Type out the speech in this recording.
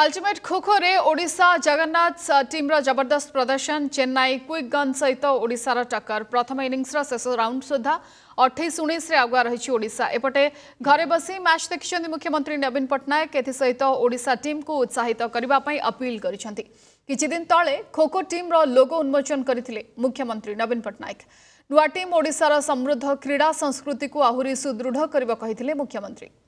ultimate Kho Kho ओडा Jagannath team जबरदस्त प्रदर्शन चेन्नई क्विकगन सहित ओडार टक्कर प्रथम इनिंगस शेष राउंड सुधा अठाई उन्नीस आगुआ रही ओडा एपटे घरे बस मैच देखते मुख्यमंत्री नवीन पट्टनायक एथसत ओडा टीम को उत्साहित करने अपिल कर किदिन ते खोखो टीम लोगो उन्मोचन करते मुख्यमंत्री नवीन पट्टनायक नीम ओडार समृद्ध क्रीड़ा संस्कृति को आहरी सुदृढ़ करने मुख्यमंत्री